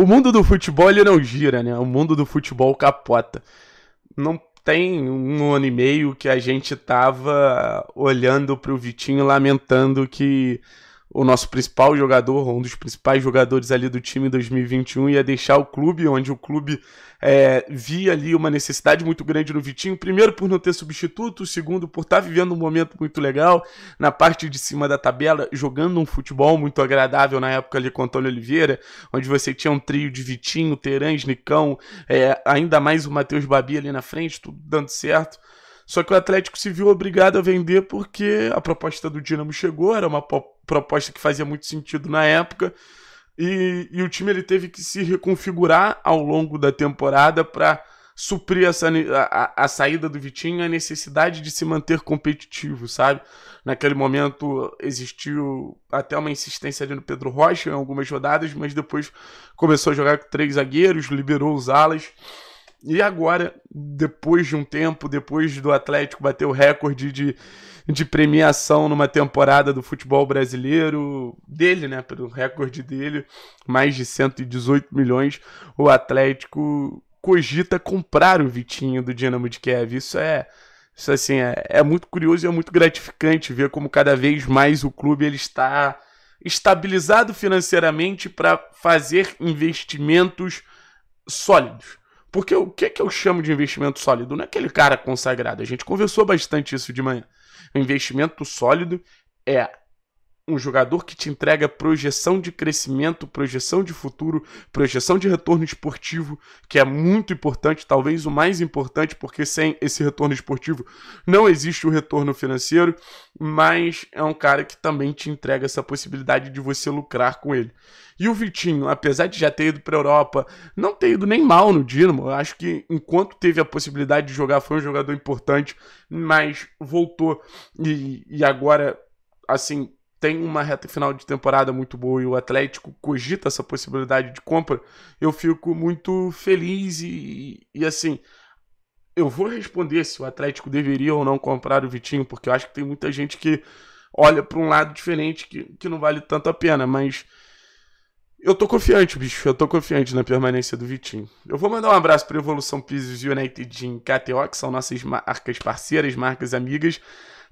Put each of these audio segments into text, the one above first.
O mundo do futebol ele não gira, né? O mundo do futebol capota. Não tem um ano e meio que a gente tava olhando pro Vitinho lamentando que o nosso principal jogador, um dos principais jogadores ali do time em 2021, ia deixar o clube, onde o clube é, via ali uma necessidade muito grande no Vitinho, primeiro por não ter substituto, segundo por estar tá vivendo um momento muito legal na parte de cima da tabela, jogando um futebol muito agradável na época ali com Antônio Oliveira, onde você tinha um trio de Vitinho, Terãs, Nicão, é, ainda mais o Matheus Babi ali na frente, tudo dando certo. Só que o Atlético se viu obrigado a vender porque a proposta do Dinamo chegou, era uma proposta que fazia muito sentido na época. E, e o time ele teve que se reconfigurar ao longo da temporada para suprir essa, a, a, saída do Vitinho, a necessidade de se manter competitivo, sabe? Naquele momento existiu até uma insistência ali no Pedro Rocha em algumas rodadas, mas depois começou a jogar com três zagueiros, liberou os alas. E agora, depois de um tempo, depois do Atlético bater o recorde de, de premiação numa temporada do futebol brasileiro, dele, né? Pelo recorde dele, mais de 118 milhões, o Atlético cogita comprar o Vitinho do Dinamo de Kiev. Isso é. Isso assim, é, é muito curioso e é muito gratificante ver como cada vez mais o clube ele está estabilizado financeiramente para fazer investimentos sólidos. Porque o que, que eu chamo de investimento sólido? Não é aquele cara consagrado. A gente conversou bastante isso de manhã. O investimento sólido é um jogador que te entrega projeção de crescimento, projeção de futuro, projeção de retorno esportivo, que é muito importante, talvez o mais importante, porque sem esse retorno esportivo não existe o retorno financeiro, mas é um cara que também te entrega essa possibilidade de você lucrar com ele. E o Vitinho, apesar de já ter ido para a Europa, não ter ido nem mal no Dinamo, eu acho que enquanto teve a possibilidade de jogar foi um jogador importante, mas voltou e, e agora, assim, tem uma reta final de temporada muito boa e o Atlético cogita essa possibilidade de compra, eu fico muito feliz e, e assim. Eu vou responder se o Atlético deveria ou não comprar o Vitinho, porque eu acho que tem muita gente que olha para um lado diferente que, que não vale tanto a pena, mas eu tô confiante, bicho. Eu tô confiante na permanência do Vitinho. Eu vou mandar um abraço para Evolução Pisos United em KTO, que são nossas marcas parceiras, marcas amigas.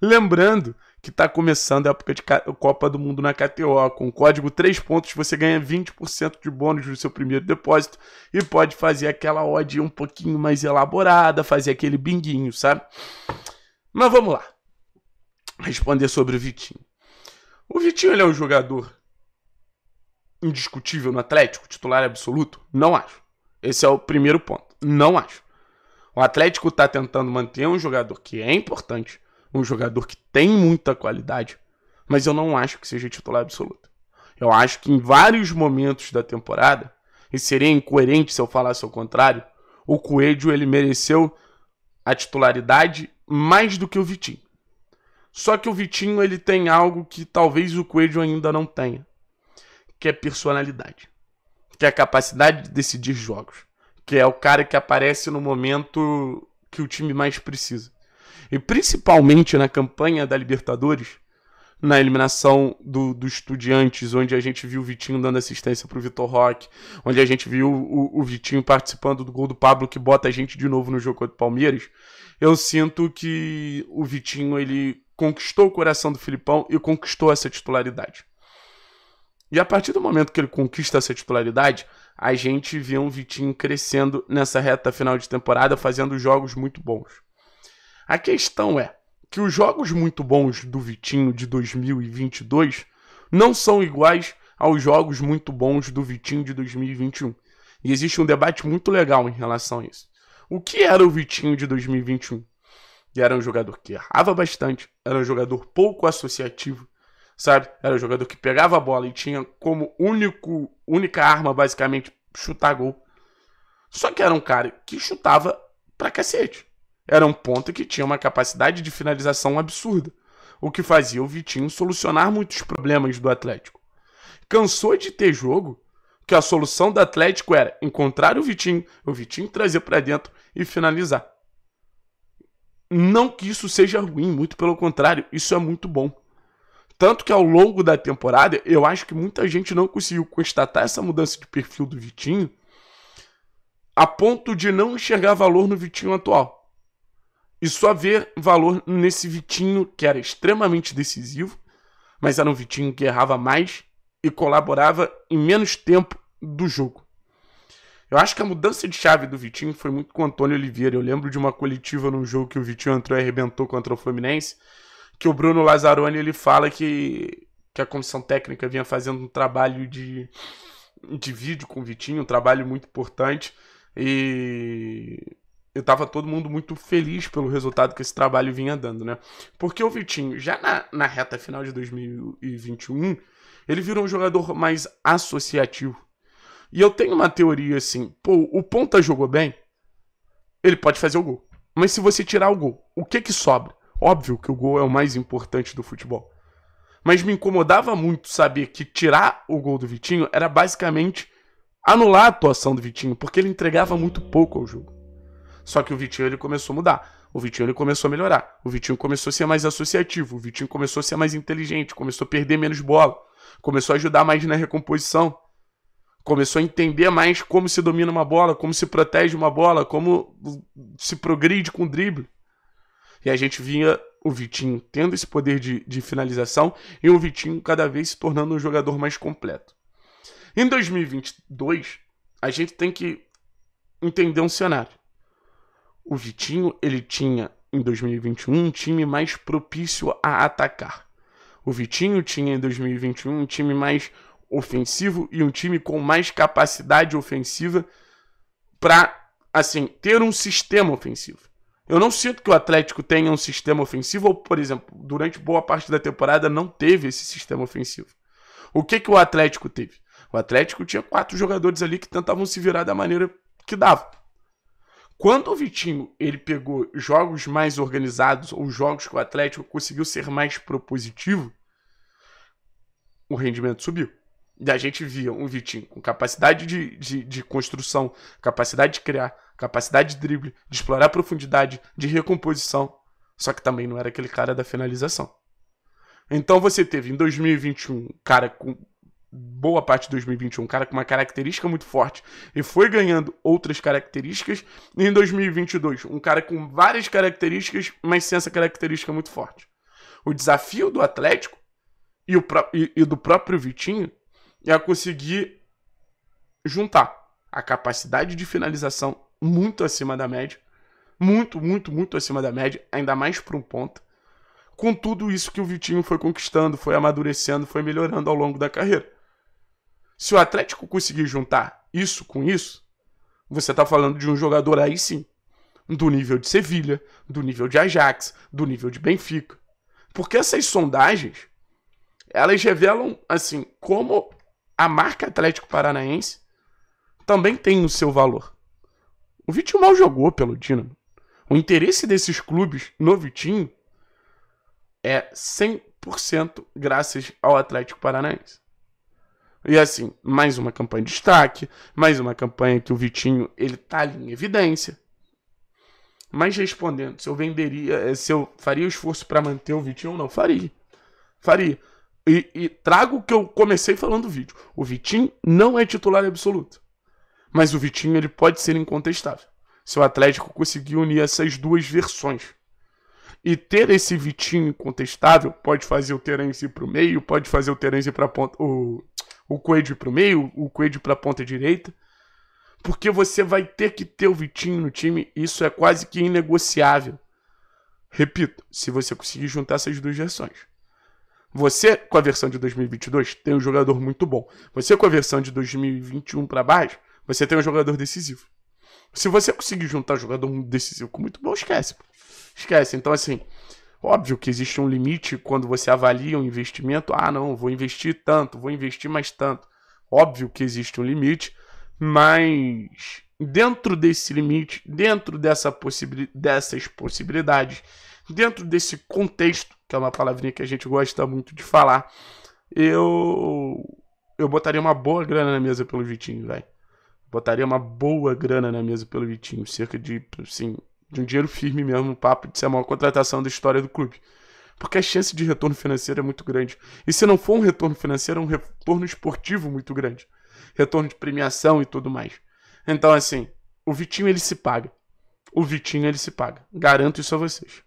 Lembrando que está começando a época de Copa do Mundo na KTO. Com o código 3 pontos, você ganha 20% de bônus no seu primeiro depósito e pode fazer aquela odd um pouquinho mais elaborada, fazer aquele binguinho, sabe? Mas vamos lá. Responder sobre o Vitinho. O Vitinho ele é um jogador indiscutível no Atlético, titular absoluto? Não acho. Esse é o primeiro ponto. Não acho. O Atlético está tentando manter um jogador que é importante, um jogador que tem muita qualidade, mas eu não acho que seja titular absoluto. Eu acho que em vários momentos da temporada, e seria incoerente se eu falasse ao contrário, o Coelho ele mereceu a titularidade mais do que o Vitinho. Só que o Vitinho ele tem algo que talvez o Coelho ainda não tenha, que é personalidade, que é a capacidade de decidir jogos, que é o cara que aparece no momento que o time mais precisa e principalmente na campanha da Libertadores, na eliminação do, do Estudiantes, onde a gente viu o Vitinho dando assistência para o Vitor Roque, onde a gente viu o, o, Vitinho participando do gol do Pablo que bota a gente de novo no jogo contra o Palmeiras, eu sinto que o Vitinho ele conquistou o coração do Filipão e conquistou essa titularidade. E a partir do momento que ele conquista essa titularidade, a gente vê um Vitinho crescendo nessa reta final de temporada, fazendo jogos muito bons. A questão é que os jogos muito bons do Vitinho de 2022 não são iguais aos jogos muito bons do Vitinho de 2021. E existe um debate muito legal em relação a isso. O que era o Vitinho de 2021? E era um jogador que errava bastante, era um jogador pouco associativo, sabe? Era um jogador que pegava a bola e tinha como único, única arma, basicamente, chutar gol. Só que era um cara que chutava pra cacete. Era um ponta que tinha uma capacidade de finalização absurda, o que fazia o Vitinho solucionar muitos problemas do Atlético. Cansou de ter jogo que a solução do Atlético era encontrar o Vitinho, o Vitinho trazer para dentro e finalizar. Não que isso seja ruim, muito pelo contrário, isso é muito bom. Tanto que ao longo da temporada, eu acho que muita gente não conseguiu constatar essa mudança de perfil do Vitinho a ponto de não enxergar valor no Vitinho atual. E só ver valor nesse Vitinho que era extremamente decisivo, mas era um Vitinho que errava mais e colaborava em menos tempo do jogo. Eu acho que a mudança de chave do Vitinho foi muito com o Antônio Oliveira. Eu lembro de uma coletiva num jogo que o Vitinho entrou e arrebentou contra o Fluminense, que o Bruno Lazzaroni ele fala que, que a comissão técnica vinha fazendo um trabalho de, de vídeo com o Vitinho, um trabalho muito importante. E eu estava todo mundo muito feliz pelo resultado que esse trabalho vinha dando, né? Porque o Vitinho, já na, na reta final de 2021, ele virou um jogador mais associativo. E eu tenho uma teoria assim, pô, o Ponta jogou bem, ele pode fazer o gol. Mas se você tirar o gol, o que que sobra? Óbvio que o gol é o mais importante do futebol. Mas me incomodava muito saber que tirar o gol do Vitinho era basicamente anular a atuação do Vitinho, porque ele entregava muito pouco ao jogo. Só que o Vitinho ele começou a mudar. O Vitinho ele começou a melhorar. O Vitinho começou a ser mais associativo. O Vitinho começou a ser mais inteligente. Começou a perder menos bola. Começou a ajudar mais na recomposição. Começou a entender mais como se domina uma bola, como se protege uma bola, como se progride com o drible. E a gente vinha o Vitinho tendo esse poder de, de finalização e o Vitinho cada vez se tornando um jogador mais completo. Em 2022, a gente tem que entender um cenário o Vitinho ele tinha em 2021 um time mais propício a atacar. O Vitinho tinha em 2021 um time mais ofensivo e um time com mais capacidade ofensiva para assim ter um sistema ofensivo. Eu não sinto que o Atlético tenha um sistema ofensivo, ou, por exemplo, durante boa parte da temporada não teve esse sistema ofensivo. O que, que o Atlético teve? O Atlético tinha quatro jogadores ali que tentavam se virar da maneira que dava. Quando o Vitinho ele pegou jogos mais organizados ou jogos que o Atlético conseguiu ser mais propositivo, o rendimento subiu. E a gente via um Vitinho com capacidade de, de, de construção, capacidade de criar, capacidade de drible, de explorar profundidade, de recomposição. Só que também não era aquele cara da finalização. Então você teve em 2021 um cara com boa parte de 2021, um cara com uma característica muito forte e foi ganhando outras características. E em 2022, um cara com várias características, mas sem essa característica muito forte. O desafio do Atlético e, o e, e do próprio Vitinho é conseguir juntar a capacidade de finalização muito acima da média, muito, muito, muito acima da média, ainda mais para um ponto com tudo isso que o Vitinho foi conquistando, foi amadurecendo, foi melhorando ao longo da carreira. Se o Atlético conseguir juntar isso com isso, você está falando de um jogador aí sim, do nível de Sevilha, do nível de Ajax, do nível de Benfica. Porque essas sondagens, elas revelam assim como a marca Atlético Paranaense também tem o seu valor. O Vitinho mal jogou pelo Dinamo. O interesse desses clubes no Vitinho é 100% graças ao Atlético Paranaense. E assim, mais uma campanha de destaque, mais uma campanha que o Vitinho ele tá ali em evidência. Mas respondendo, se eu venderia, eh, se eu faria o esforço para manter o Vitinho ou não, faria. Faria. E, e trago o que eu comecei falando do vídeo. O Vitinho não é titular absoluto. Mas o Vitinho ele pode ser incontestável. Se o Atlético conseguir unir essas duas versões. E ter esse Vitinho incontestável pode fazer o Terence ir o meio, pode fazer o Terence ir a ponta. O o Coelho para o meio, o Coelho para a ponta direita, porque você vai ter que ter o Vitinho no time, isso é quase que inegociável. Repito, se você conseguir juntar essas duas versões. Você, com a versão de 2022, tem um jogador muito bom. Você, com a versão de 2021 para baixo, você tem um jogador decisivo. Se você conseguir juntar um jogador decisivo com muito bom, esquece. Esquece. Então, assim, Óbvio que existe um limite quando você avalia um investimento. Ah, não, vou investir tanto, vou investir mais tanto. Óbvio que existe um limite, mas dentro desse limite, dentro dessa possibil... dessas possibilidades, dentro desse contexto, que é uma palavrinha que a gente gosta muito de falar, eu eu botaria uma boa grana na mesa pelo Vitinho, velho. Botaria uma boa grana na mesa pelo Vitinho, cerca de, assim, de um dinheiro firme mesmo, um papo de ser a maior contratação da história do clube. Porque a chance de retorno financeiro é muito grande. E se não for um retorno financeiro, é um retorno esportivo muito grande. Retorno de premiação e tudo mais. Então, assim, o Vitinho ele se paga. O Vitinho ele se paga. Garanto isso a vocês.